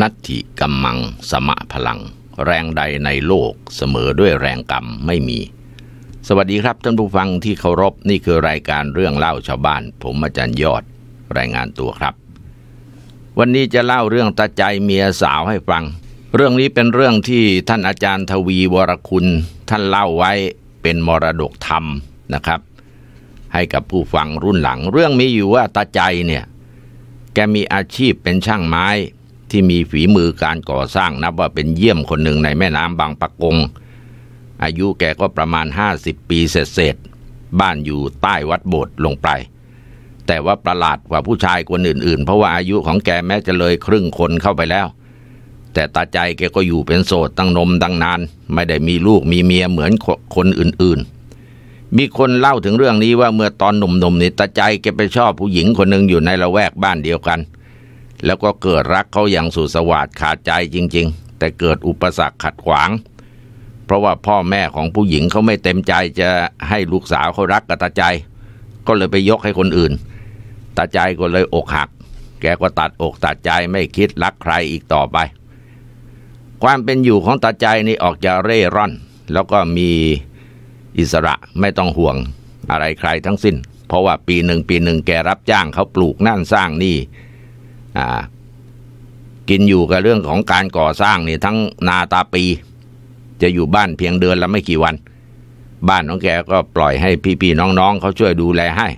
นัตถิกัมมังสมะพลัง แรงใดในโลกเสมอด้วยแรงกรรมไม่มี สวัสดีครับท่านผู้ฟังที่เคารพนี่คือรายการเรื่องเล่าชาวบ้านผมอาจารย์ยอดรายงานตัวครับ วันนี้จะเล่าเรื่องตาใจเมียสาวให้ฟัง เรื่องนี้เป็นเรื่องที่ท่านอาจารย์ทวีวรคุณ ท่านเล่าไว้เป็นมรดกธรรมนะครับ ให้กับผู้ฟังรุ่นหลัง เรื่องมีอยู่ว่าตาใจเนี่ย แกมีอาชีพเป็นช่างไม้ที่มีฝีมือการก่อสร้างนับว่าเป็นเยี่ยมคนหนึ่งในแม่น้ำบางปะกง อายุแกก็ประมาณ50ปีเศษๆบ้านอยู่ใต้วัดโบสถ์ลงไป แต่ว่าประหลาดกว่าผู้ชายคนอื่นๆ เพราะว่าอายุของแกแม้จะเลยครึ่งคนเข้าไปแล้ว แต่ตาใจแกก็อยู่เป็นโสดตั้งนมตั้งนาน ไม่ได้มีลูกมีเมียเหมือนคนอื่นๆ มีคนเล่าถึงเรื่องนี้ว่าเมื่อตอนหนุ่มๆนี่ตาใจแกไปชอบผู้หญิงคนหนึ่งอยู่ในละแวกบ้านเดียวกันแล้วก็เกิดรักเขาอย่างสุดสวัสดขาดใจจริงๆ แต่เกิดอุปสรรคขัดขวาง เพราะว่าพ่อแม่ของผู้หญิงเขาไม่เต็มใจจะให้ลูกสาวเขารักกับตาใจ ก็เลยไปยกให้คนอื่นตาใจก็เลยอกหัก แกก็ตัดอกตัดใจไม่คิดรักใครอีกต่อไป ความเป็นอยู่ของตาใจนี่ออกจะเร่ร่อน แล้วก็มีอิสระไม่ต้องห่วงอะไรใครทั้งสิ้น เพราะว่าปีหนึ่งปีหนึ่งแกรับจ้างเขาปลูกนั่นสร้างนี่กินอยู่กับเรื่องของการก่อสร้างเนี่ยทั้งนาตาปีจะอยู่บ้านเพียงเดือนละไม่กี่วัน บ้านของแกก็ปล่อยให้พี่ๆน้องๆ เขาช่วยดูแลให้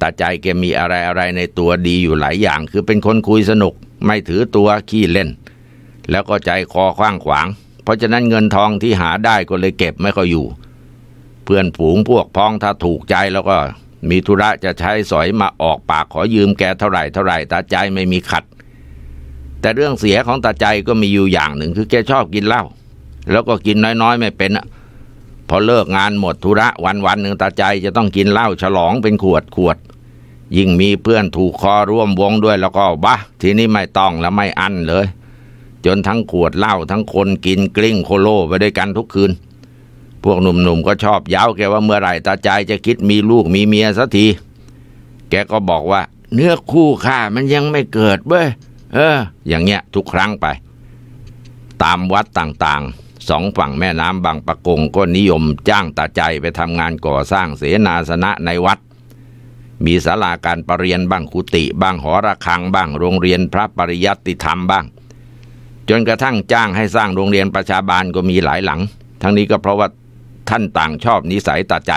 ตาใจแกมีอะไรอะไรในตัวดีอยู่หลายอย่าง คือเป็นคนคุยสนุกไม่ถือตัวขี้เล่น แล้วก็ใจคอคว้างขวาง เพราะฉะนั้นเงินทองที่หาได้ก็เลยเก็บไม่ค่อยอยู่ เพื่อนฝูงพวกพ้องถ้าถูกใจแล้วก็มีธุระจะใช้สอยมาออกปากขอยืมแกเท่าไหร่เท่าไหร่ตาใจไม่มีขัด แต่เรื่องเสียของตาใจก็มีอยู่อย่างหนึ่งคือแกชอบกินเหล้าแล้วก็กินน้อยๆไม่เป็นพอเลิกงานหมดธุระวันวันหนึ่งตาใจจะต้องกินเหล้าฉลองเป็นขวดขวด ยิ่งมีเพื่อนถูกคอร่วมวงด้วยแล้วก็บ้าทีนี้ไม่ต้องแล้วไม่อั้นเลย จนทั้งขวดเหล้าทั้งคนกินกลิ้งโคโลไปด้วยกันทุกคืนพวกหนุ่มๆก็ชอบเย้าแกว่าเมื่อไหร่ตาใจจะคิดมีลูกมีเมียสักทีแกก็บอกว่าเนื้อคู่ข้ามันยังไม่เกิดเว้ยเออ อย่างเงี้ยทุกครั้งไป ตามวัดต่างๆสองฝั่งแม่น้ำบางปะกงก็นิยมจ้างตาใจไปทำงานก่อสร้างเสนาสนะในวัด มีศาลาการประเรียนบ้างคุติบ้างหอระฆังบ้างโรงเรียนพระปริยัติธรรมบ้าง จนกระทั่งจ้างให้สร้างโรงเรียนประชาบาลก็มีหลายหลัง ทั้งนี้ก็เพราะว่าท่านต่างชอบนิสัยตาใจ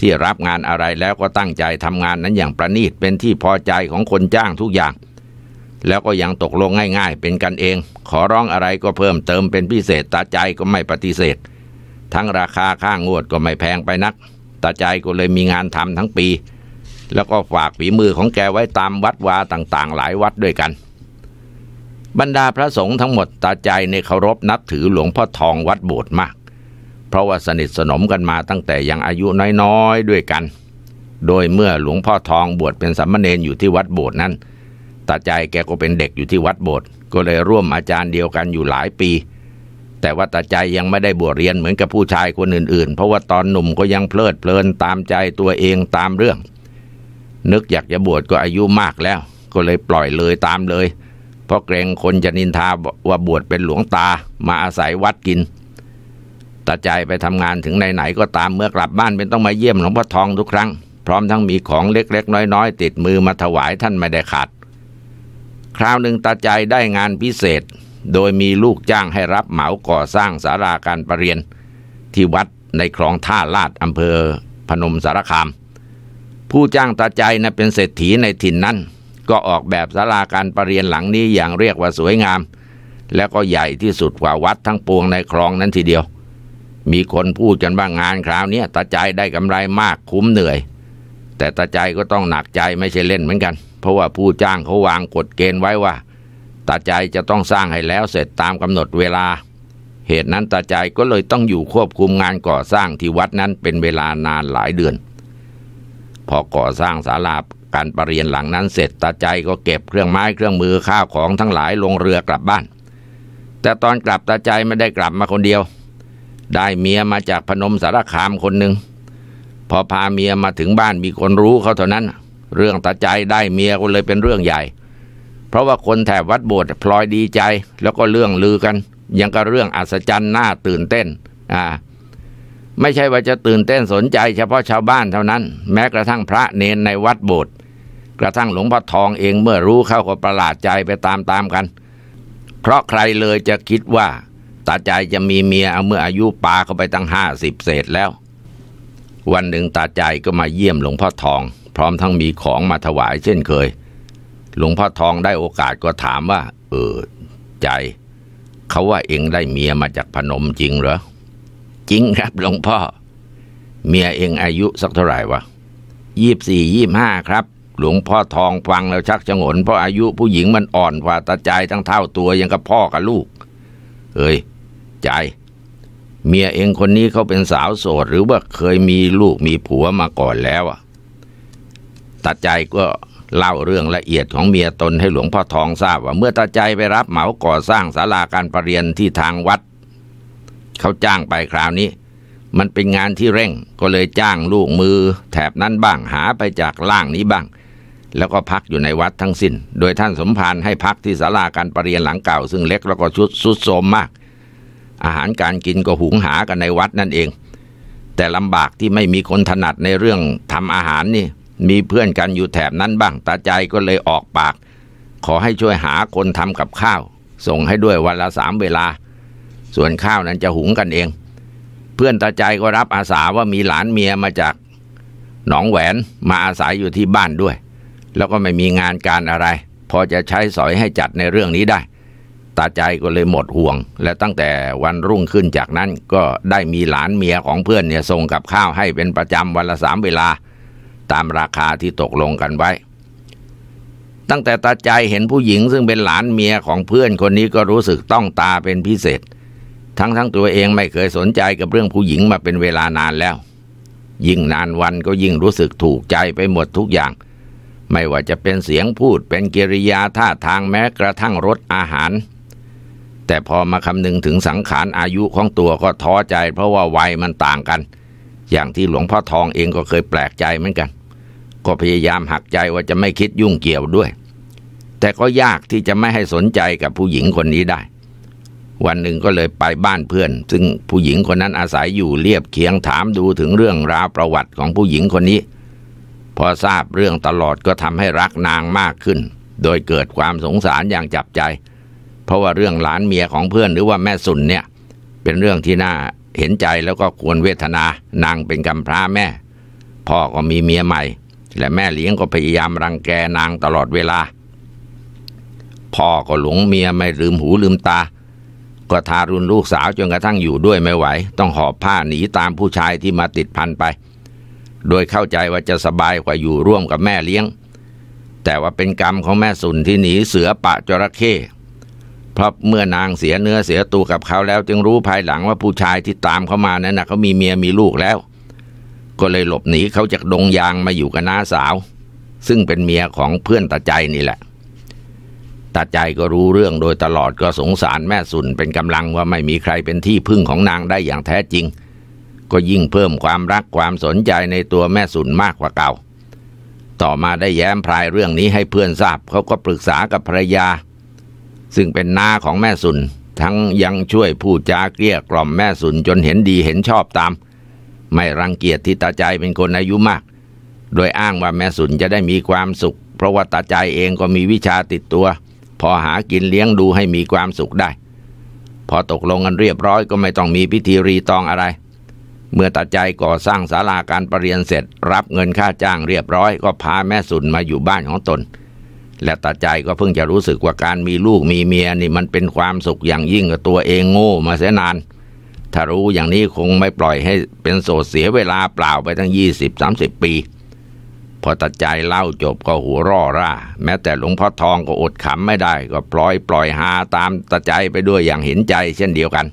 ที่รับงานอะไรแล้วก็ตั้งใจทำงานนั้นอย่างประณีตเป็นที่พอใจของคนจ้างทุกอย่าง แล้วก็ยังตกลงง่ายๆ เป็นกันเอง ขอร้องอะไรก็เพิ่มเติมเป็นพิเศษตาใจก็ไม่ปฏิเสธ ทั้งราคาค่างวดก็ไม่แพงไปนัก ตาใจก็เลยมีงานทำทั้งปี แล้วก็ฝากฝีมือของแกไว้ตามวัดวาต่างๆ หลายวัดด้วยกัน บรรดาพระสงฆ์ทั้งหมดตาใจในเคารพนับถือหลวงพ่อทองวัดโบสถ์มากเพราะว่าสนิทสนมกันมาตั้งแต่ยังอายุน้อยๆด้วยกัน โดยเมื่อหลวงพ่อทองบวชเป็นสัมมาเนรอยู่ที่วัดโบสถ์นั้นตาใจแกก็เป็นเด็กอยู่ที่วัดโบสถ์ก็เลยร่วมอาจารย์เดียวกันอยู่หลายปี แต่ว่าตาใจยังไม่ได้บวชเรียนเหมือนกับผู้ชายคนอื่น ๆ เพราะว่าตอนหนุ่มก็ยังเพลิดเพลินตามใจตัวเองตามเรื่อง นึกอยากจะบวชก็อายุมากแล้ว ก็เลยปล่อยเลยตามเลย เพราะเกรงคนจะนินทาว่าบวชเป็นหลวงตามาอาศัยวัดกินตาใจไปทำงานถึงไหนๆก็ตามเมื่อกลับบ้านเป็นต้องมาเยี่ยมหลวงพ่อทองทุกครั้ง พร้อมทั้งมีของเล็ก ๆ น้อย ๆ ติดมือมาถวายท่านไม่ได้ขาด คราวหนึ่งตาใจได้งานพิเศษ โดยมีลูกจ้างให้รับเหมาก่อสร้างศาลาการประเรียน ที่วัดในคลองท่าลาดอำเภอพนมสารคาม ผู้จ้างตาใจนะเป็นเศรษฐีในถิ่นนั้น ก็ออกแบบศาลาการประเรียนหลังนี้อย่างเรียกว่าสวยงาม และก็ใหญ่ที่สุดกว่าวัดทั้งปวงในคลองนั้นทีเดียวมีคนพูดกันว่างานคราวนี้ตาใจได้กำไรมากคุ้มเหนื่อย แต่ตาใจก็ต้องหนักใจไม่ใช่เล่นเหมือนกัน เพราะว่าผู้จ้างเขาวางกฎเกณฑ์ไว้ว่า ตาใจจะต้องสร้างให้แล้วเสร็จตามกำหนดเวลา เหตุนั้นตาใจก็เลยต้องอยู่ควบคุมงานก่อสร้างที่วัดนั้นเป็นเวลานานหลายเดือน พอก่อสร้างศาลาการประเรียนหลังนั้นเสร็จตาใจก็เก็บเครื่องไม้เครื่องมือข้าวของทั้งหลายลงเรือกลับบ้าน แต่ตอนกลับตาใจไม่ได้กลับมาคนเดียวได้เมียมาจากพนมสารคามคนหนึ่งพอพาเมียมาถึงบ้านมีคนรู้เขาเท่านั้น เรื่องตาใจได้เมียก็เลยเป็นเรื่องใหญ่ เพราะว่าคนแถบวัดโบสถ์พลอยดีใจแล้วก็เรื่องลือกัน ยังก็เรื่องอัศจรรย์น่าตื่นเต้นอ่าไม่ใช่ว่าจะตื่นเต้นสนใจ เฉพาะชาวบ้านเท่านั้น แม้กระทั่งพระเนนในวัดโบสถ์กระทั่งหลวงพ่อทองเองเมื่อรู้เข้าก็ประหลาดใจไปตามๆกัน เพราะใครเลยจะคิดว่าตาใจจะมีเมียเมื่ออายุปาเข้าไปตั้งห้าสิบเศษแล้ว วันหนึ่งตาใจก็มาเยี่ยมหลวงพ่อทอง พร้อมทั้งมีของมาถวายเช่นเคย หลวงพ่อทองได้โอกาสก็ถามว่า เออ ใจเขาว่าเองได้เมียมาจากพนมจริงเหรอ จริงครับ หลวงพ่อ เมียเองอายุสักเท่าไหร่วะยี่สี่ ยี่ห้าครับ หลวงพ่อทองฟังแล้วชักจโหนเพราะอายุผู้หญิงมันอ่อนกว่าตาใจทั้งเท่าตัวยังกับพ่อกับลูก เอ้ยใจเมียเองคนนี้เขาเป็นสาวโสด หรือว่าเคยมีลูกมีผัวมาก่อนแล้วอ่ะตาใจก็เล่าเรื่องละเอียดของเมียตนให้หลวงพ่อทองทราบว่า เมื่อตาใจไปรับเหมาก่อสร้างศาลาการประเรียนที่ทางวัดเขาจ้างไปคราวนี้ มันเป็นงานที่เร่งก็เลยจ้างลูกมือ แถบนั้นบ้างหาไปจากล่างนี้บ้าง แล้วก็พักอยู่ในวัดทั้งสิน้นโดยท่านสมภารให้พักที่ศาลาการประเรียนหลังเก่าซึ่งเล็กแล้วก็ชุดสุดโทมมากอาหารการกินก็หุงหากันในวัดนั่นเอง แต่ลำบากที่ไม่มีคนถนัดในเรื่องทำอาหารนี่ มีเพื่อนกันอยู่แถบนั้นบ้างตาใจก็เลยออกปาก ขอให้ช่วยหาคนทำกับข้าว ส่งให้ด้วยวันละสามเวลา ส่วนข้าวนั้นจะหุงกันเอง เพื่อนตาใจก็รับอาสาว่ามีหลานเมียมาจาก หนองแหวนมาอาศัยอยู่ที่บ้านด้วย แล้วก็ไม่มีงานการอะไรพอจะใช้สอยให้จัดในเรื่องนี้ได้ตาใจก็เลยหมดห่วง และตั้งแต่วันรุ่งขึ้นจากนั้นก็ได้มีหลานเมียของเพื่อนเนี่ยส่งกับข้าวให้เป็นประจำวันละสามเวลา ตามราคาที่ตกลงกันไว้ ตั้งแต่ตาใจเห็นผู้หญิงซึ่งเป็นหลานเมียของเพื่อนคนนี้ก็รู้สึกต้องตาเป็นพิเศษ ทั้งทั้งตัวเองไม่เคยสนใจกับเรื่องผู้หญิงมาเป็นเวลานานแล้ว ยิ่งนานวันก็ยิ่งรู้สึกถูกใจไปหมดทุกอย่าง ไม่ว่าจะเป็นเสียงพูดเป็นกิริยาท่าทางแม้กระทั่งรสอาหารแต่พอมาคำนึงถึงสังขารอายุของตัวก็ท้อใจเพราะว่าวัยมันต่างกัน อย่างที่หลวงพ่อทองเองก็เคยแปลกใจเหมือนกัน ก็พยายามหักใจว่าจะไม่คิดยุ่งเกี่ยวด้วย แต่ก็ยากที่จะไม่ให้สนใจกับผู้หญิงคนนี้ได้ วันหนึ่งก็เลยไปบ้านเพื่อนซึ่งผู้หญิงคนนั้นอาศัยอยู่เรียบเคียงถามดูถึงเรื่องราวประวัติของผู้หญิงคนนี้ พอทราบเรื่องตลอดก็ทำให้รักนางมากขึ้น โดยเกิดความสงสารอย่างจับใจราะว่าเรื่องหลานเมียของเพื่อนหรือว่าแม่สุนเนี่ยเป็นเรื่องที่น่าเห็นใจแล้วก็ควรเวทนา นางเป็นกำพร้าแม่ พ่อก็มีเมียใหม่ และแม่เลี้ยงก็พยายามรังแกนางตลอดเวลา พ่อก็หลงเมียไม่ลืมหูลืมตา ก็ทารุณลูกสาวจนกระทั่งอยู่ด้วยไม่ไหว ต้องหอบผ้าหนีตามผู้ชายที่มาติดพันไป โดยเข้าใจว่าจะสบายกว่าอยู่ร่วมกับแม่เลี้ยง แต่ว่าเป็นกรรมของแม่สุนที่หนีเสือปะจระเข้เพราะเมื่อนางเสียเนื้อเสียตัวกับเขาแล้วจึงรู้ภายหลังว่าผู้ชายที่ตามเขามานั้นนะเขามีเมียมีลูกแล้ว ก็เลยหลบหนีเขาจากดงยางมาอยู่กับน้าสาว ซึ่งเป็นเมียของเพื่อนตาใจนี่แหละตาใจก็รู้เรื่องโดยตลอดก็สงสารแม่สุนเป็นกำลังว่าไม่มีใครเป็นที่พึ่งของนางได้อย่างแท้จริง ก็ยิ่งเพิ่มความรักความสนใจในตัวแม่สุนมากกว่าเก่า ต่อมาได้แย้มพรายเรื่องนี้ให้เพื่อนทราบ เขาก็ปรึกษากับภรรยาซึ่งเป็นน้าของแม่สุน ทั้งยังช่วยผู้จาเกลี้ยกล่อมแม่สุนจนเห็นดีเห็นชอบตาม ไม่รังเกียจที่ตาใจเป็นคนอายุมาก โดยอ้างว่าแม่สุนจะได้มีความสุข เพราะว่าตาใจเองก็มีวิชาติดตัว พอหากินเลี้ยงดูให้มีความสุขได้ พอตกลงกันเรียบร้อยก็ไม่ต้องมีพิธีรีตองอะไร เมื่อตาใจก่อสร้างศาลาการประเรียนเสร็จ รับเงินค่าจ้างเรียบร้อย ก็พาแม่สุนมาอยู่บ้านของตนและตาใจก็เพิ่งจะรู้สึกว่าการมีลูกมีเมียนี่มันเป็นความสุขอย่างยิ่งกับตัวเองโง่มาเสียนาน ถ้ารู้อย่างนี้คงไม่ปล่อยให้เป็นโสดเสียเวลาเปล่าไปตั้งยี่สิบสามสิบปี พอตาใจเล่าจบก็หัวร่อร่าแม้แต่หลวงพ่อทองก็อดขำไม่ได้ก็ปล่อยปล่อยหาตามตาใจไปด้วยอย่างเห็นใจเช่นเดียวกัน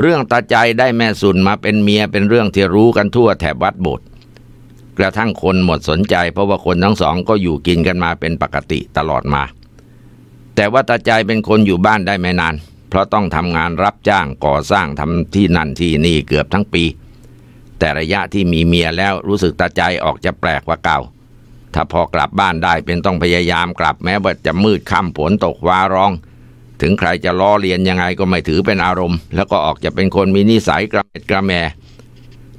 เรื่องตาใจได้แม่สุนมาเป็นเมียเป็นเรื่องที่รู้กันทั่วแถบวัดโบสถ์กระทั่งคนหมดสนใจ เพราะว่าคนทั้งสองก็อยู่กินกันมาเป็นปกติตลอดมา แต่ว่าตาใจเป็นคนอยู่บ้านได้ไม่นาน เพราะต้องทำงานรับจ้างก่อสร้างทำที่นั่นที่นี่เกือบทั้งปี แต่ระยะที่มีเมียแล้วรู้สึกตาใจออกจะแปลกกว่าเก่า ถ้าพอกลับบ้านได้เป็นต้องพยายามกลับแม้ว่าจะมืดค่ำฝนตกวาร้องถึงใครจะล้อเลียนยังไงก็ไม่ถือเป็นอารมณ์ แล้วก็ออกจะเป็นคนมีนิสัยกระเม็ดกระแม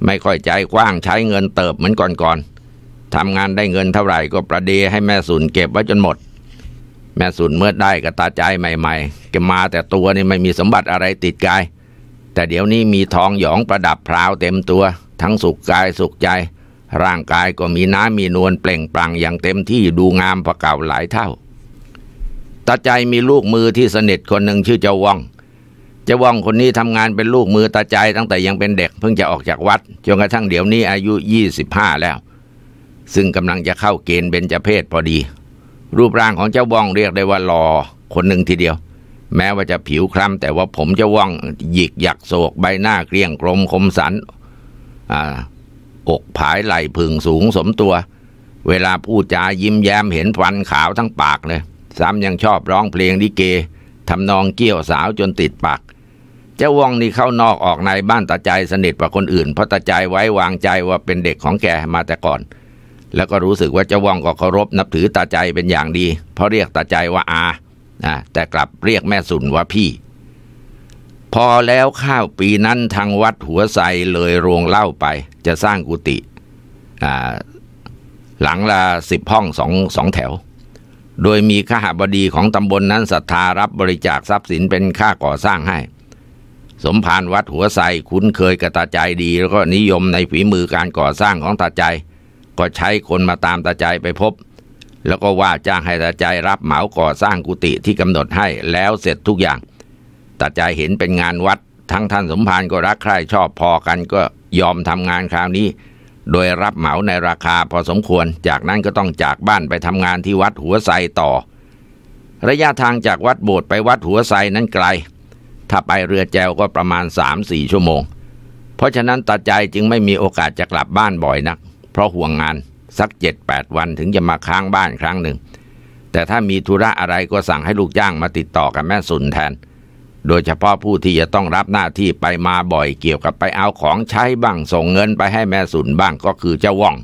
ไม่ค่อยใจกว้างใช้เงินเติบเหมือนก่อนๆทำงานได้เงินเท่าไหร่ก็ประเดให้แม่สุนเก็บไว้จนหมด แม่สุนเมื่อได้ก็ตาใจใหม่ๆเกมาแต่ตัวนี่ไม่มีสมบัติอะไรติดกาย แต่เดี๋ยวนี้มีทองหยองประดับพราวเต็มตัว ทั้งสุขกายสุขใจ ร่างกายก็มีน้ำมีนวลเปล่งปลั่งอย่างเต็มที่ดูงามประเก่าหลายเท่าตาใจมีลูกมือที่สนิทคนหนึ่งชื่อเจ้าวองเจ้าวองคนนี้ทำงานเป็นลูกมือตาใจตั้งแต่ยังเป็นเด็กเพิ่งจะออกจากวัดจนกระทั่งเดี๋ยวนี้ อายุยี่สิบห้าแล้ว ซึ่งกำลังจะเข้าเกณฑ์เบญจเพศพอดี รูปร่างของเจ้าวองเรียกได้ว่าหลอคนหนึ่งทีเดียว แม้ว่าจะผิวคล้ำแต่ว่าผมเจ้าวองหยิกหยักโศกใบหน้าเกลี้ยงกลมคมสันอ่าอกผายไหล่พึงสูงสมตัว เวลาพูดจายิ้มแย้มเห็นฟันขาวทั้งปากเลยซ้ำยังชอบร้องเพลงลิเกทำนองเกี่ยวสาวจนติดปากเจ้าว่องนี่เข้านอกออกในบ้านตาใจสนิทกว่าคนอื่นเพราะตาใจไว้วางใจว่าเป็นเด็กของแกมาแต่ก่อน แล้วก็รู้สึกว่าเจ้าว่องก็เคารพนับถือตาใจเป็นอย่างดี เพราะเรียกตาใจว่าอานะแต่กลับเรียกแม่สุนว่าพี่ พอแล้วข้าวปีนั้นทางวัดหัวไซเลยโรงเล่าไป จะสร้างกุฏิหลังละสิบห้องสองสองแถวโดยมีข้าบดีของตำบลนนั้นศรัทธารับบริจาคทรัพย์สินเป็นค่าก่อสร้างให้ สมภารวัดหัวไซคุ้นเคยกับตาใจดีแล้วก็นิยมในฝีมือการก่อสร้างของตาใจ ก็ใช้คนมาตามตาใจไปพบ แล้วก็ว่าจ้างให้ตาใจรับเหมาก่อสร้างกุฏิที่กำหนดให้แล้วเสร็จทุกอย่างตาใจเห็นเป็นงานวัด ทั้งท่านสมภารก็รักใคร่ชอบพอกันก็ยอมทำงานคราวนี้โดยรับเหมาในราคาพอสมควร จากนั้นก็ต้องจากบ้านไปทำงานที่วัดหัวไซต่อ ระยะทางจากวัดโบสถ์ไปวัดหัวไซนั้นไกล ถ้าไปเรือแจวก็ประมาณ 3-4 ชั่วโมง เพราะฉะนั้นตาใจจึงไม่มีโอกาสจะกลับบ้านบ่อยนัก เพราะห่วงงานสัก 7-8 วันถึงจะมาค้างบ้านครั้งหนึ่ง แต่ถ้ามีธุระอะไรก็สั่งให้ลูกจ้างมาติดต่อกับแม่สุนแทนโดยเฉพาะผู้ที่จะต้องรับหน้าที่ไปมาบ่อยเกี่ยวกับไปเอาของใช้บ้างส่งเงินไปให้แม่สุนบ้างก็คือเจ้าว่อง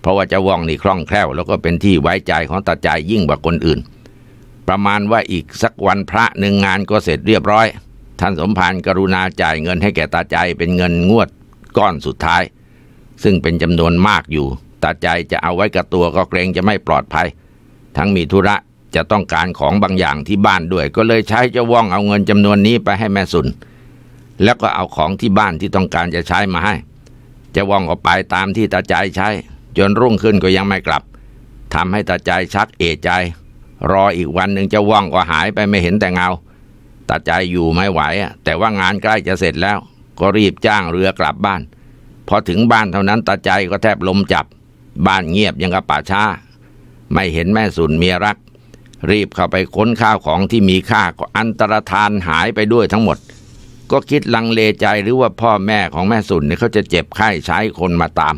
เพราะว่าเจ้าว่องนี่คล่องแคล่วแล้วก็เป็นที่ไว้ใจของตาใจยิ่งกว่าคนอื่น ประมาณว่าอีกสักวันพระหนึ่งงานก็เสร็จเรียบร้อย ท่านสมภารกรุณาจ่ายเงินให้แก่ตาใจเป็นเงินงวดก้อนสุดท้าย ซึ่งเป็นจำนวนมากอยู่ ตาใจจะเอาไว้กับตัวก็เกรงจะไม่ปลอดภัย ทั้งมีธุระจะต้องการของบางอย่างที่บ้านด้วย ก็เลยใช้เจ้าว่องเอาเงินจำนวนนี้ไปให้แม่สุน แล้วก็เอาของที่บ้านที่ต้องการจะใช้มาให้เจ้าว่องก็ไปตามที่ตาใจใช้ จนรุ่งขึ้นก็ยังไม่กลับทำให้ตาใจชักเอะใจ รออีกวันหนึ่งเจ้าว่องก็หายไปไม่เห็นแต่เงาตาใจอยู่ไม่ไหวแต่ว่างานใกล้จะเสร็จแล้ว ก็รีบจ้างเรือกลับบ้านพอถึงบ้านเท่านั้นตาใจก็แทบลมจับ บ้านเงียบยังกับป่าช้าไม่เห็นแม่สุนเมียรักรีบเข้าไปค้นข้าวของที่มีค่าก็อันตรธานหายไปด้วยทั้งหมด ก็คิดลังเลใจหรือว่าพ่อแม่ของแม่สุนเนี่ยเขาจะเจ็บไข้ใช้คนมาตาม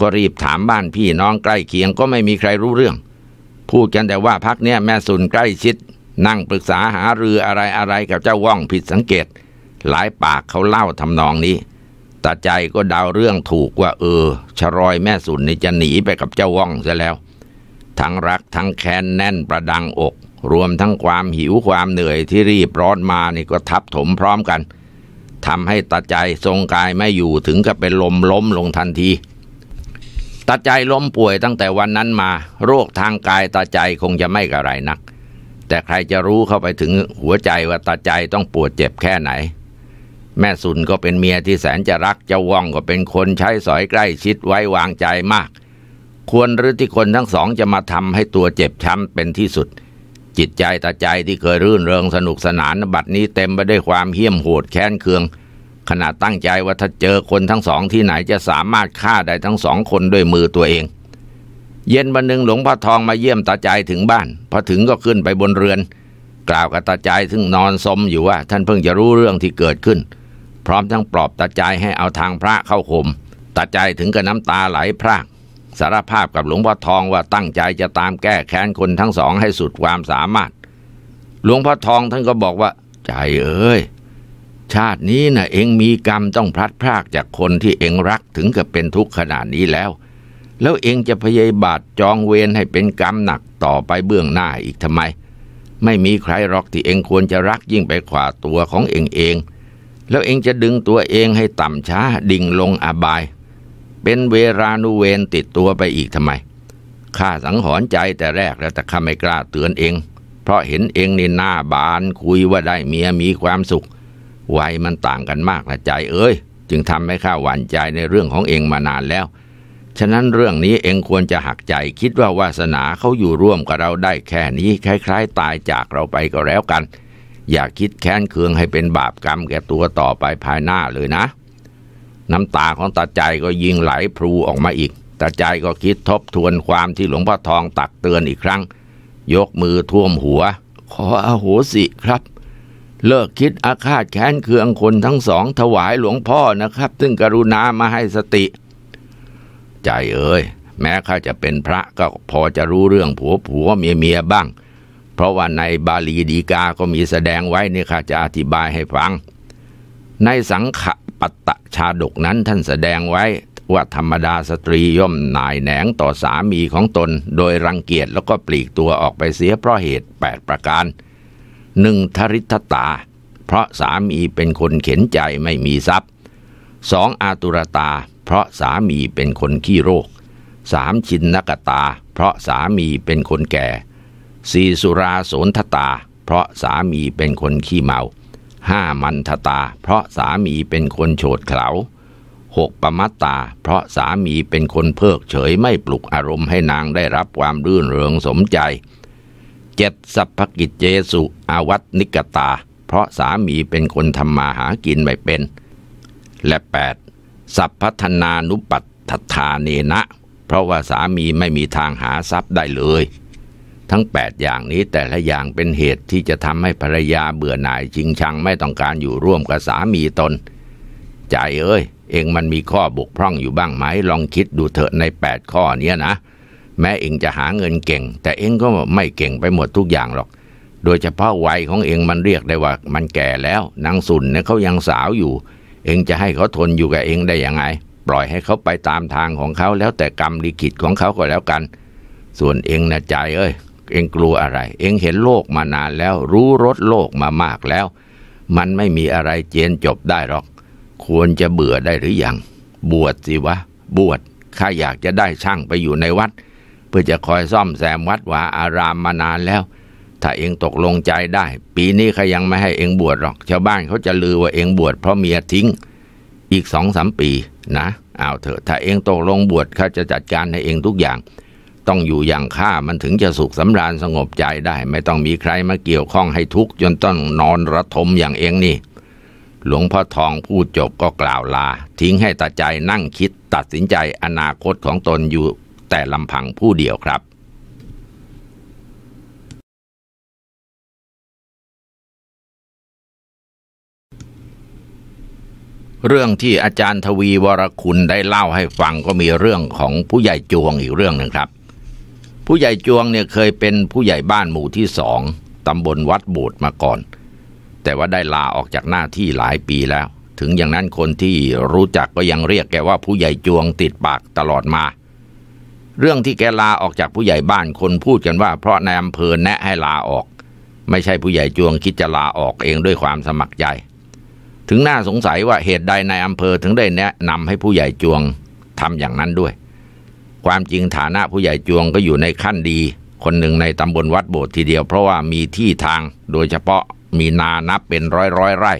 ก็รีบถามบ้านพี่น้องใกล้เคียงก็ไม่มีใครรู้เรื่อง พูดกันแต่ว่าพักเนี้ยแม่สุนใกล้ชิดนั่งปรึกษาหารืออะไรอะไรกับเจ้าว่องผิดสังเกต หลายปากเขาเล่าทำนองนี้ตาใจก็เดาเรื่องถูกว่า เออ ชรอยแม่สุนนี่จะหนีไปกับเจ้าว่องซะแล้วทั้งรักทั้งแค้นแน่นประดังอก รวมทั้งความหิวความเหนื่อยที่รีบร้อนมานี่ก็ทับถมพร้อมกันทำให้ตาใจทรงกายไม่อยู่ถึงกับเป็นลมล้มลงทันทีตาใจล้มป่วยตั้งแต่วันนั้นมา โรคทางกายตาใจคงจะไม่กระไรนัก แต่ใครจะรู้เข้าไปถึงหัวใจว่าตาใจต้องปวดเจ็บแค่ไหน แม่สุนก็เป็นเมียที่แสนจะรักจะว่องก็เป็นคนใช้สอยใกล้ชิดไว้วางใจมากควรหรือที่คนทั้งสองจะมาทำให้ตัวเจ็บช้ำเป็นที่สุด จิตใจตาใจที่เคยรื่นเริงสนุกสนานบัดนี้เต็มไปด้วยความเหี้ยมโหดแค้นเคือง ขณะตั้งใจว่าถ้าเจอคนทั้งสองที่ไหนจะสามารถฆ่าได้ทั้งสองคนด้วยมือตัวเอง เย็นวันหนึ่งหลวงพ่อทองมาเยี่ยมตาใจถึงบ้านพอถึงก็ขึ้นไปบนเรือน กล่าวกับตาใจซึ่งนอนสมอยู่ว่าท่านเพิ่งจะรู้เรื่องที่เกิดขึ้น พร้อมทั้งปลอบตาใจให้เอาทางพระเข้าข่มตาใจถึงกับน้ำตาไหลพรากสารภาพกับหลวงพ่อทองว่าตั้งใจจะตามแก้แค้นคนทั้งสองให้สุดความสามารถ หลวงพ่อทองท่านก็บอกว่า ใจเอ้ยชาตินี้นะ่ะเองมีกรรมต้องพลัดพรากจากคนที่เองรักถึงกับเป็นทุกข์ขนาดนี้แล้ว แล้วเองจะพยายบาทจองเวรให้เป็นกรรมหนักต่อไปเบื้องหน้าอีกทำไม ไม่มีใครรอกที่เองควรจะรักยิ่งไปขวาตัวของเองเอง แล้วเองจะดึงตัวเองให้ต่ำช้าดิ่งลงอบายเป็นเวรานุเวนติดตัวไปอีกทำไมข้าสังหรณ์ใจแต่แรกแล้วแต่ข้าไม่กล้าเตือนเอง เพราะเห็นเองในหน้าบานคุยว่าได้เมียมีความสุขไวมันต่างกันมากละใจเอ้ยจึงทำให้ข้าหวั่นใจในเรื่องของเองมานานแล้ว ฉะนั้นเรื่องนี้เองควรจะหักใจคิดว่าวาสนาเขาอยู่ร่วมกับเราได้แค่นี้ คล้ายๆ ตายจากเราไปก็แล้วกัน อย่าคิดแค้นเคืองให้เป็นบาปกรรมแก่ตัวต่อไปภายหน้าเลยนะน้ำตาของตาใจก็ยิงไหลพลูออกมาอีก ตาใจก็คิดทบทวนความที่หลวงพ่อทองตักเตือนอีกครั้ง ยกมือท่วมหัว ขออโหสิครับเลิกคิดอาฆาตแค้นเคืองคนทั้งสองถวายหลวงพ่อนะครับ ซึ่งกรุณามาให้สติ ใจเอ๋ยแม้ข้าจะเป็นพระก็พอจะรู้เรื่องผัวผัวเมียเมียบ้าง เพราะว่าในบาลีดีกาก็มีแสดงไว้นี่ข้าจะอธิบายให้ฟัง ในสังขปัตตชาดกนั้นท่านแสดงไว้ว่าธรรมดาสตรีย่อมหน่ายแหนงต่อสามีของตนโดยรังเกียจแล้วก็ปลีกตัวออกไปเสียเพราะเหตุ 8 ประการหนึ่งทริทตา เพราะสามีเป็นคนเข็นใจไม่มีทรัพย์สองอาตุรตาเพราะสามีเป็นคนขี้โรคสามชินนกตาเพราะสามีเป็นคนแก่สี่สุราโสนทตา เพราะสามีเป็นคนขี้เมาห้ามันทตา เพราะสามีเป็นคนโฉดเขลาหกปมัตตาเพราะสามีเป็นคนเพิกเฉยไม่ปลุกอารมณ์ให้นางได้รับความรื่นเริงสมใจเจ็ดสัพพกิจเจสุอาวัตนิกตา เพราะสามีเป็นคนทำมาหากินไม่เป็น และแปดสัพพัฒนานุปัตถาเนนะเพราะว่าสามีไม่มีทางหาทรัพย์ได้เลยทั้ง 8 อย่างนี้แต่ละอย่างเป็นเหตุที่จะทำให้ภรรยาเบื่อหน่าย ชิงชังไม่ต้องการอยู่ร่วมกับสามีตน ใจเอ้ย เองมันมีข้อบกพร่องอยู่บ้างไหมลองคิดดูเถอะใน 8 ข้อเนี้นะ แม้เองจะหาเงินเก่ง แต่เองก็ไม่เก่งไปหมดทุกอย่างหรอก โดยเฉพาะวัยของเองมันเรียกได้ว่า มันแก่แล้วนางสุนเนี่ยเขายังสาวอยู่ เองจะให้เขาทนอยู่กับเองได้ยังไง ปล่อยให้เขาไปตามทางของเขาแล้วแต่กรรมลิขิตของเขาก็แล้วกัน ส่วนเองนะใจเอ้ยเองกลัวอะไร เองเห็นโลกมานานแล้วรู้รสโลกมามากแล้ว มันไม่มีอะไรเจนจบได้หรอก ควรจะเบื่อได้หรืออยังบวชสิวะ บวชข้าอยากจะได้ช่างไปอยู่ในวัด เพื่อจะคอยซ่อมแซมวัดวาอารามมานานแล้ว ถ้าเองตกลงใจได้ ปีนี้ข้ายังไม่ให้เองบวชหรอก ชาวบ้านเขาจะลือว่าเองบวชเพราะเมียทิ้ง อีกสองสามปีนะเอาเถอะถ้าเองตกลงบวชข้าจะจัดการให้เองทุกอย่างต้องอยู่อย่างข้ามันถึงจะสุขสำราญสงบใจได้ ไม่ต้องมีใครมาเกี่ยวข้องให้ทุกข์จนต้องนอนระทมอย่างเองนี่ หลวงพ่อทองพูดจบก็กล่าวลาทิ้งให้ตาใจนั่งคิดตัดสินใจอนาคตของตนอยู่แต่ลำพังผู้เดียวครับ เรื่องที่อาจารย์ทวีวรคุณได้เล่าให้ฟังก็มีเรื่องของผู้ใหญ่จวงอีกเรื่องหนึ่งครับผู้ใหญ่จวงเนี่ยเคยเป็นผู้ใหญ่บ้านหมู่ที่สองตำบลวัดโบสถ์มาก่อน แต่ว่าได้ลาออกจากหน้าที่หลายปีแล้ว ถึงอย่างนั้นคนที่รู้จักก็ยังเรียกแกว่า ผู้ใหญ่จวงติดปากตลอดมาเรื่องที่แกลาออกจากผู้ใหญ่บ้านคนพูดกันว่าเพราะนายอำเภอแนะให้ลาออก ไม่ใช่ผู้ใหญ่จวงคิดจะลาออกเองด้วยความสมัครใจ ถึงน่าสงสัยว่าเหตุใดนายอำเภอถึงได้แนะนำให้ผู้ใหญ่จวงทำอย่างนั้นด้วยความจริงฐานะผู้ใหญ่จวงก็อยู่ในขั้นดี คนหนึ่งในตำบลวัดโบสถ์ทีเดียวเพราะว่ามีที่ทางโดยเฉพาะมีนานับเป็นร้อยร้อยไร่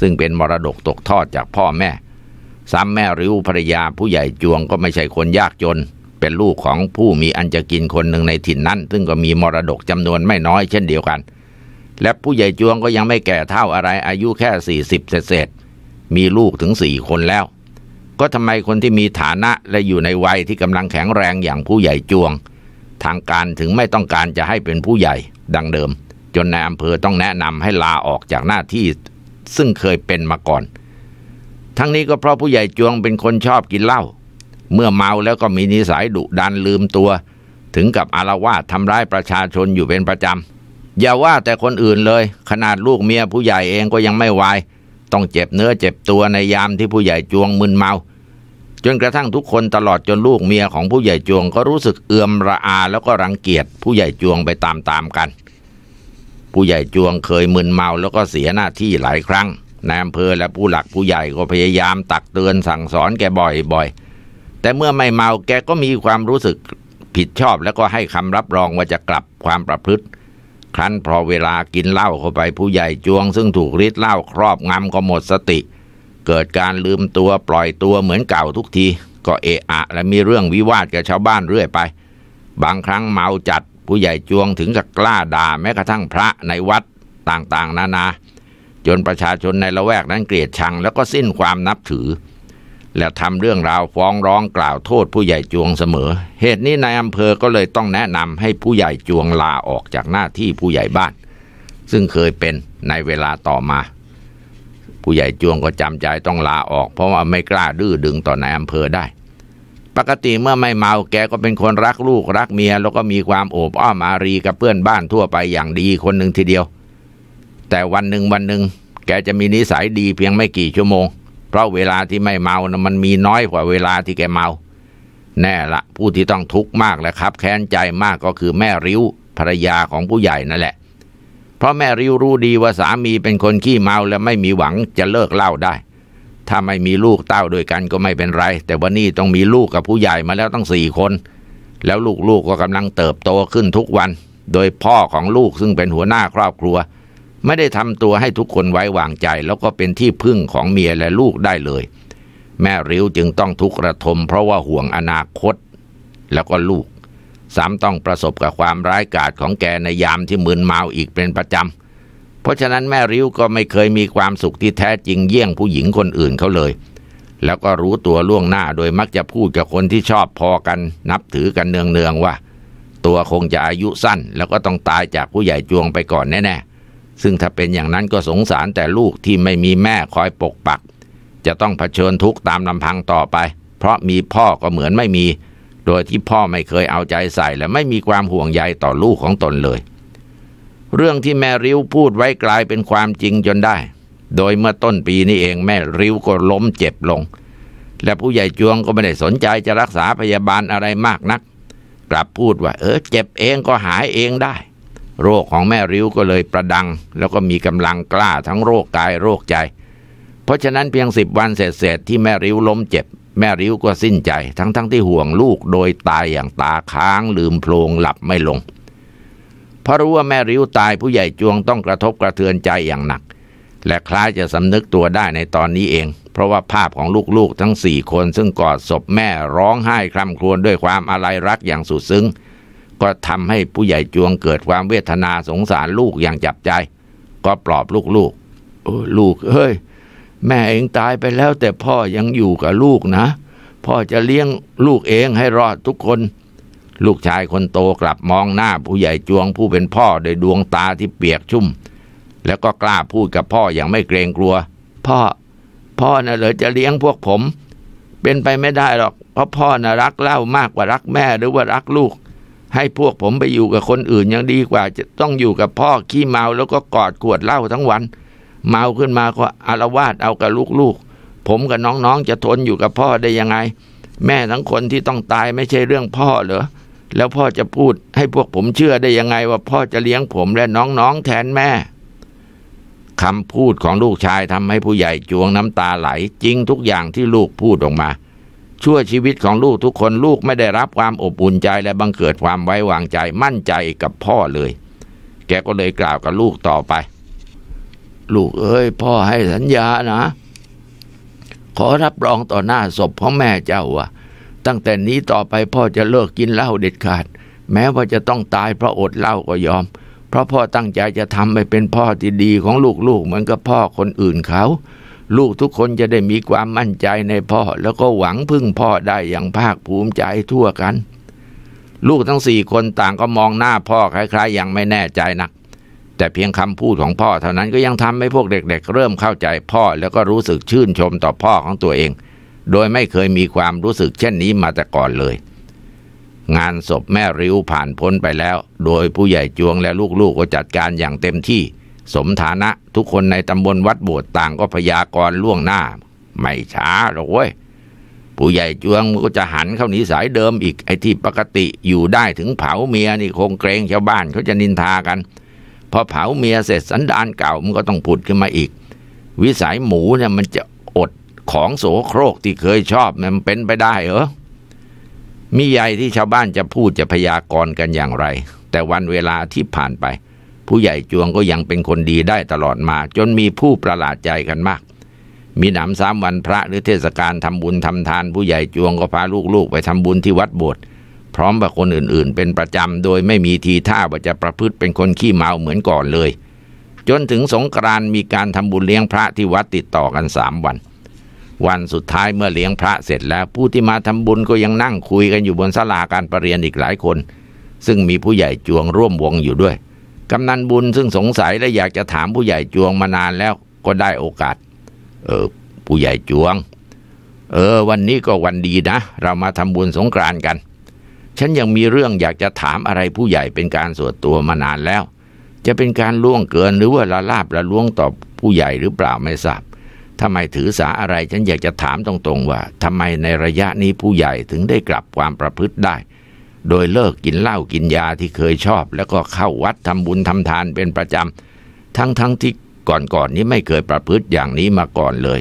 ซึ่งเป็นมรดกตกทอดจากพ่อแม่ ซ้ำแม่ริ้วภรรยาผู้ใหญ่จวงก็ไม่ใช่คนยากจน เป็นลูกของผู้มีอันจะกินคนหนึ่งในถิ่นนั้น ซึ่งก็มีมรดกจำนวนไม่น้อยเช่นเดียวกัน และผู้ใหญ่จวงก็ยังไม่แก่เท่าอะไรอายุแค่สสี่ิบเศษมีลูกถึงสี่คนแล้วก็ทำไมคนที่มีฐานะและอยู่ในวัยที่กำลังแข็งแรงอย่างผู้ใหญ่จวง ทางการถึงไม่ต้องการจะให้เป็นผู้ใหญ่ดังเดิม จนในอำเภอต้องแนะนำให้ลาออกจากหน้าที่ซึ่งเคยเป็นมาก่อน ทั้งนี้ก็เพราะผู้ใหญ่จวงเป็นคนชอบกินเหล้าเมื่อเมาแล้วก็มีนิสัยดุดันลืมตัว ถึงกับอารวาสทำร้ายประชาชนอยู่เป็นประจำ อย่าว่าแต่คนอื่นเลย ขนาดลูกเมียผู้ใหญ่เองก็ยังไม่วยต้องเจ็บเนื้อเจ็บตัวในยามที่ผู้ใหญ่จวงมึนเมาจนกระทั่งทุกคนตลอดจนลูกเมียของผู้ใหญ่จวงก็รู้สึกเอือมระอาแล้วก็รังเกียจผู้ใหญ่จวงไปตามๆกัน ผู้ใหญ่จวงเคยมึนเมาแล้วก็เสียหน้าที่หลายครั้งนายอำเภอและผู้หลักผู้ใหญ่ก็พยายามตักเตือนสั่งสอนแกบ่อยๆ แต่เมื่อไม่เมาแกก็มีความรู้สึกผิดชอบ แล้วก็ให้คำรับรองว่าจะกลับความประพฤติ ครั้นพอเวลากินเหล้าเข้าไปผู้ใหญ่จวง ซึ่งถูกฤทธิ์เหล้าครอบงำก็หมดสติเกิดการลืมตัวปล่อยตัวเหมือนเก่าทุกทีก็เอะอะและมีเรื่องวิวาทกับชาวบ้านเรื่อยไป บางครั้งเมาจัดผู้ใหญ่จวงถึงกับกล้าด่าแม้กระทั่งพระในวัดต่างๆ นานา จนประชาชนในละแวกนั้นเกลียดชัง แล้วก็สิ้นความนับถือ และทำเรื่องราวฟ้องร้องกล่าวโทษผู้ใหญ่จวงเสมอเหตุนี้นายอำเภอก็เลยต้องแนะนำให้ผู้ใหญ่จวงลาออกจากหน้าที่ผู้ใหญ่บ้าน ซึ่งเคยเป็นในเวลาต่อมาผู้ใหญ่จวงก็จำใจต้องลาออกเพราะว่าไม่กล้าดื้อดึงต่อนายอำเภอได้ ปกติเมื่อไม่เมาแกก็เป็นคนรักลูกรักเมียแล้วก็มีความโอบอ้อมอารีกับเพื่อนบ้านทั่วไปอย่างดีคนหนึ่งทีเดียว แต่วันหนึ่งวันหนึ่งแกจะมีนิสัยดีเพียงไม่กี่ชั่วโมง เพราะเวลาที่ไม่เมานะมันมีน้อยกว่าเวลาที่แกเมา แน่ละผู้ที่ต้องทุกข์มากและครับ แค้นใจมากก็คือแม่ริ้วภรรยาของผู้ใหญ่นั่นแหละเพราะแม่ริวรู้ดีว่าสามีเป็นคนขี้เมาและไม่มีหวังจะเลิกเล่าได้ ถ้าไม่มีลูกเต้าด้วยกันก็ไม่เป็นไร แต่วันนี้ต้องมีลูกกับผู้ใหญ่มาแล้วตั้งสี่คน แล้วลูกๆกก็กำลังเติบโตขึ้นทุกวัน โดยพ่อของลูกซึ่งเป็นหัวหน้าครอบครัว ไม่ได้ทำตัวให้ทุกคนไว้วางใจ แล้วก็เป็นที่พึ่งของเมียและลูกได้เลย แม่ริวจึงต้องทุกข์ระทม เพราะว่าห่วงอนาคต แล้วก็ลูกซ้ำต้องประสบกับความร้ายกาจของแกในยามที่มึนเมาอีกเป็นประจำเพราะฉะนั้นแม่ริ้วก็ไม่เคยมีความสุขที่แท้จริงเยี่ยงผู้หญิงคนอื่นเขาเลย แล้วก็รู้ตัวล่วงหน้าโดยมักจะพูดกับคนที่ชอบพอกันนับถือกันเนืองๆว่า ตัวคงจะอายุสั้น แล้วก็ต้องตายจากผู้ใหญ่จวงไปก่อนแน่ๆ ซึ่งถ้าเป็นอย่างนั้นก็สงสารแต่ลูกที่ไม่มีแม่คอยปกปัก จะต้องเผชิญทุกข์ตามลำพังต่อไป เพราะมีพ่อก็เหมือนไม่มีโดยที่พ่อไม่เคยเอาใจใส่ และไม่มีความห่วงใยต่อลูกของตนเลย เรื่องที่แม่ริ้วพูดไว้กลายเป็นความจริงจนได้ โดยเมื่อต้นปีนี้เองแม่ริ้วก็ล้มเจ็บลง และผู้ใหญ่จวงก็ไม่ได้สนใจจะรักษาพยาบาลอะไรมากนัก กลับพูดว่าเออเจ็บเองก็หายเองได้ โรคของแม่ริ้วก็เลยประดังแล้วก็มีกำลังกล้าทั้งโรคกายโรคใจ เพราะฉะนั้นเพียงสิบวันเศษๆที่แม่ริ้วล้มเจ็บแม่ริ้วก็สิ้นใจทั้งๆทที่ห่วงลูกโดยตายอย่างตาค้างลืมโพลงหลับไม่ลงเพราะรู้ว่าแม่ริ้วตายผู้ใหญ่จวงต้องกระทบกระเทือนใจอย่างหนัก และคล้ายจะสำนึกตัวได้ในตอนนี้เอง เพราะว่าภาพของลูกๆทั้งสี่คนซึ่งกอดศพแม่ร้องไห้คร่ำครวญด้วยความอะไรรักอย่างสุดซึ้ง ก็ทำให้ผู้ใหญ่จวงเกิดความเวทนาสงสารลูกอย่างจับใจ ก็ปลอบลูกๆลูกเอ้ยแม่เองตายไปแล้วแต่พ่อยังอยู่กับลูกนะ พ่อจะเลี้ยงลูกเองให้รอดทุกคน ลูกชายคนโตกลับมองหน้าผู้ใหญ่จวงผู้เป็นพ่อด้วยดวงตาที่เปียกชุ่ม แล้วก็กล้าพูดกับพ่ออย่างไม่เกรงกลัว พ่อ พ่อนะ่ะเลยจะเลี้ยงพวกผม เป็นไปไม่ได้หรอกเพราะพ่อนะ่ะรักเล่ามากกว่ารักแม่หรือว่ารักลูก ให้พวกผมไปอยู่กับคนอื่นยังดีกว่า จะต้องอยู่กับพ่อขี้เมาแล้วก็กอดขวดเหล้าทั้งวันเมาขึ้นมาก็อารวาสเอากับลูกๆผมกับน้องๆ จะทนอยู่กับพ่อได้ยังไง แม่ทั้งคนที่ต้องตายไม่ใช่เรื่องพ่อเหรอ แล้วพ่อจะพูดให้พวกผมเชื่อได้ยังไงว่าพ่อจะเลี้ยงผมและน้องๆแทนแม่ คำพูดของลูกชายทำให้ผู้ใหญ่จวงน้ำตาไหล จริงทุกอย่างที่ลูกพูดออกมา ชั่วชีวิตของลูกทุกคนลูกไม่ได้รับความอบอุ่นใจและบังเกิดความไว้วางใจมั่นใจกับพ่อเลย แกก็เลยกล่าวกับลูกต่อไปลูกเอ้ยพ่อให้สัญญานะ ขอรับรองต่อหน้าศพของแม่เจ้าว่าตั้งแต่นี้ต่อไปพ่อจะเลิกกินเหล้าเด็ดขาด แม้ว่าจะต้องตายเพราะอดเหล้าก็ยอม เพราะพ่อตั้งใจจะทำให้เป็นพ่อที่ดีของลูกๆ เหมือนกับพ่อคนอื่นเขา ลูกทุกคนจะได้มีความมั่นใจในพ่อแล้วก็หวังพึ่งพ่อได้อย่างภาคภูมิใจทั่วกัน ลูกทั้งสี่คนต่างก็มองหน้าพ่อคล้าย ๆ อย่างไม่แน่ใจนักแต่เพียงคำพูดของพ่อเท่านั้นก็ยังทำให้พวกเด็กๆเเริ่มเข้าใจพ่อแล้วก็รู้สึกชื่นชมต่อพ่อของตัวเอง โดยไม่เคยมีความรู้สึกเช่นนี้มาแต่ก่อนเลย งานศพแม่ริ้วผ่านพ้นไปแล้วโดยผู้ใหญ่จวงและลูกๆก็จัดการอย่างเต็มที่ สมฐานะทุกคนในตำบลวัดโบสถ์ต่างก็พยากรณ์ล่วงหน้าไม่ช้าหรอกเว้ยผู้ใหญ่จวงก็จะหันเข้านิสายเดิม อีกไอ้ที่ปกติอยู่ได้ถึงเผาเมียนี่คงเกรงชาวบ้านเขาจะนินทากันพอเผาเมียเสร็จสันดานเก่ามันก็ต้องผุดขึ้นมาอีก วิสัยหมูเนี่ยมันจะอดของโสโครกที่เคยชอบมันเป็นไปได้เหรอ มีใหญ่ที่ชาวบ้านจะพูดจะพยากรณ์กันอย่างไร แต่วันเวลาที่ผ่านไป ผู้ใหญ่จวงก็ยังเป็นคนดีได้ตลอดมา จนมีผู้ประหลาดใจกันมาก มีหนำสามวันพระหรือเทศกาลทำบุญทำทานผู้ใหญ่จวงก็พาลูกๆไปทำบุญที่วัดโบสถ์พร้อมกับคนอื่นๆ เป็นประจำโดยไม่มีทีท่าว่าจะประพฤติเป็นคนขี้เมาเหมือนก่อนเลย จนถึงสงกรานมีการทำบุญเลี้ยงพระที่วัดติดต่อกันสามวัน วันสุดท้ายเมื่อเลี้ยงพระเสร็จแล้วผู้ที่มาทำบุญก็ยังนั่งคุยกันอยู่บนศาลาการประเรียนอีกหลายคน ซึ่งมีผู้ใหญ่จวงร่วมวงอยู่ด้วย กำนันบุญซึ่งสงสัยและอยากจะถามผู้ใหญ่จวงมานานแล้วก็ได้โอกาส เออ ผู้ใหญ่จวง เออ วันนี้ก็วันดีนะ เรามาทำบุญสงกรานกันฉันยังมีเรื่องอยากจะถามอะไรผู้ใหญ่เป็นการส่วนตัวมานานแล้ว จะเป็นการล่วงเกินหรือว่าละลาบละล้วงต่อผู้ใหญ่หรือเปล่าไม่ทราบทำไมถือสาอะไรฉันอยากจะถามตรงๆว่าทำไมในระยะนี้ผู้ใหญ่ถึงได้กลับความประพฤติได้ โดยเลิกกินเหล้ากินยาที่เคยชอบแล้วก็เข้าวัดทำบุญทำทานเป็นประจำทั้งๆทที่ก่อนๆนนี้ไม่เคยประพฤติอย่างนี้มาก่อนเลย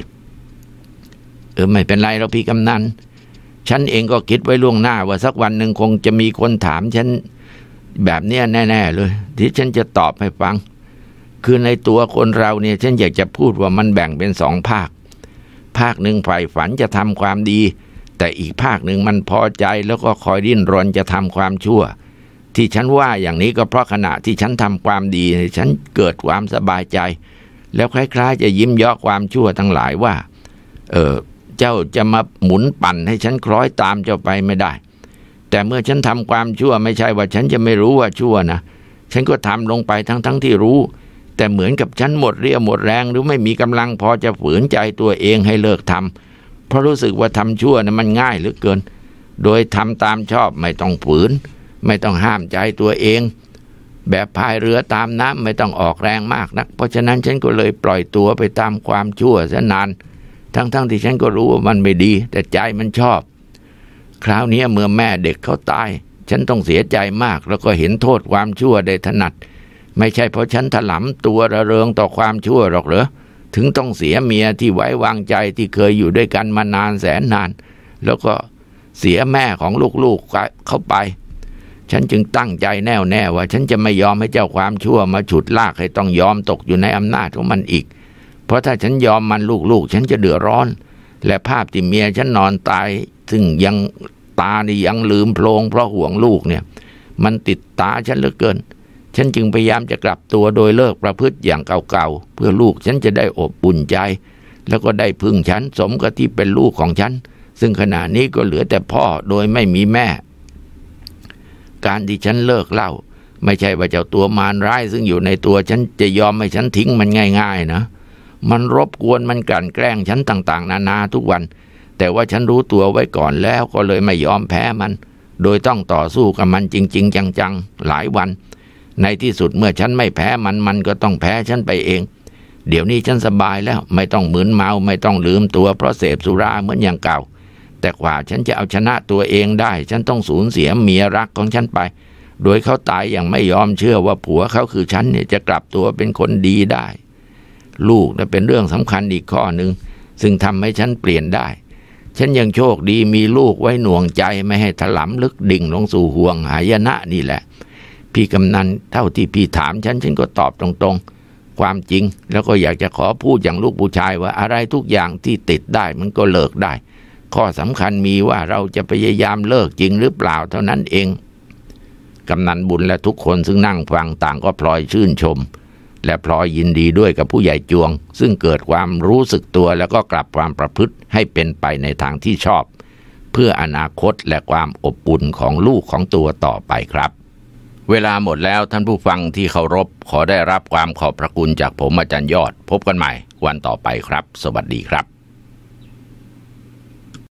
เออไม่เป็นไรเราพี่กำนันฉันเองก็คิดไว้ล่วงหน้า ว่าสักวันหนึ่งคงจะมีคนถามฉัน แบบเนี้ยแน่ๆ เลย ที่ฉันจะตอบให้ฟัง คือในตัวคนเราเนี่ย ฉันอยากจะพูดว่ามันแบ่งเป็นสองภาค ภาคหนึ่งใฝ่ฝันจะทำความดี แต่อีกภาคหนึ่งมันพอใจ แล้วก็คอยดิ้นรนจะทำความชั่ว ที่ฉันว่าอย่างนี้ก็เพราะขณะที่ฉันทำความดี ฉันเกิดความสบายใจ แล้วคล้ายๆ จะยิ้มย่อความชั่วทั้งหลายว่า เออเจ้าจะมาหมุนปั่นให้ฉันคล้อยตามเจ้าไปไม่ได้ แต่เมื่อฉันทำความชั่วไม่ใช่ว่าฉันจะไม่รู้ว่าชั่วนะ ฉันก็ทำลงไปทั้งทั้งที่รู้ แต่เหมือนกับฉันหมดเรี่ยวหมดแรงหรือไม่มีกำลังพอจะฝืนใจตัวเองให้เลิกทำ เพราะรู้สึกว่าทำชั่วนะมันง่ายเหลือเกิน โดยทำตามชอบไม่ต้องฝืน ไม่ต้องห้ามใจตัวเอง แบบพายเรือตามน้ำไม่ต้องออกแรงมากนะัก เพราะฉะนั้นฉันก็เลยปล่อยตัวไปตามความชั่วซะนานทั้งๆทที่ฉันก็รู้ว่ามันไม่ดี แต่ใจมันชอบ คราวนี้เมื่อแม่เด็กเขาตาย ฉันต้องเสียใจมากแล้วก็เห็นโทษความชั่วได้ถนัด ไม่ใช่เพราะฉันถลำตัวระเริงต่อความชั่วหรอกเหรอ ถึงต้องเสียเมียที่ไว้วางใจที่เคยอยู่ด้วยกันมานานแสนนาน แล้วก็เสียแม่ของลูกๆ เข้าไป ฉันจึงตั้งใจแน่วแน่ว่าฉันจะไม่ยอมให้เจ้าความชั่วมาฉุดลากให้ต้องยอมตกอยู่ในอำนาจของมันอีกเพราะถ้าฉันยอมมันลูก ๆ ฉันจะเดือดร้อน และภาพที่เมียฉันนอนตาย ซึ่งยังตานี่ยังลืมโพลงเพราะห่วงลูกเนี่ย มันติดตาฉันเหลือเกิน ฉันจึงพยายามจะกลับตัวโดยเลิกประพฤติอย่างเก่าๆ เพื่อลูกฉันจะได้อบอุ่นใจ แล้วก็ได้พึ่งฉันสมกับที่เป็นลูกของฉัน ซึ่งขณะนี้ก็เหลือแต่พ่อโดยไม่มีแม่ การที่ฉันเลิกเล่าไม่ใช่ว่าเจ้าตัวมารร้ายซึ่งอยู่ในตัวฉันจะยอมให้ฉันทิ้งมันง่าย ๆนะเมันรบกวนมันกลั่นแกล้งฉันต่างๆนานาทุกวัน แต่ว่าฉันรู้ตัวไว้ก่อนแล้วก็เลยไม่ยอมแพ้มัน โดยต้องต่อสู้กับมันจริงๆจังๆ หลายวัน ในที่สุดเมื่อฉันไม่แพ้มันมันก็ต้องแพ้ฉันไปเอง เดี๋ยวนี้ฉันสบายแล้วไม่ต้องเหมือนเมาไม่ต้องลืมตัวเพราะเสพสุราเหมือนอย่างเก่า แต่กว่าฉันจะเอาชนะตัวเองได้ ฉันต้องสูญเสียเมียรักของฉันไป โดยเขาตายอย่างไม่ยอมเชื่อว่าผัวเขาคือฉันเนี่ยจะกลับตัวเป็นคนดีได้ลูกะเป็นเรื่องสำคัญอีกข้อหนึ่งซึ่งทำให้ฉันเปลี่ยนได้ ฉันยังโชคดีมีลูกไว้หน่วงใจไม่ให้ถลาลึกดิ่งลงสู่ห่วง หายนะนี่แหละพี่กำนันเท่าที่พี่ถาม ฉันฉันก็ตอบตรงๆ ความจริง แล้วก็อยากจะขอพูดอย่างลูกผู้ชายว่าอะไรทุกอย่างที่ติดได้มันก็เลิกได้ ข้อสำคัญมีว่าเราจะพยายามเลิกจริงหรือเปล่าเท่านั้นเองกำนันบุญและทุกคนซึ่งนั่งฟังต่างก็พลอยชื่นชมและพลอยยินดีด้วยกับผู้ใหญ่จวง ซึ่งเกิดความรู้สึกตัวแล้วก็กลับความประพฤติให้เป็นไปในทางที่ชอบ เพื่ออนาคตและความอบอุ่นของลูกของตัวต่อไปครับ เวลาหมดแล้วท่านผู้ฟังที่เคารพขอได้รับความขอบพระคุณจากผมอาจารย์ยอดพบกันใหม่ วันต่อไปครับ สวัสดีครับ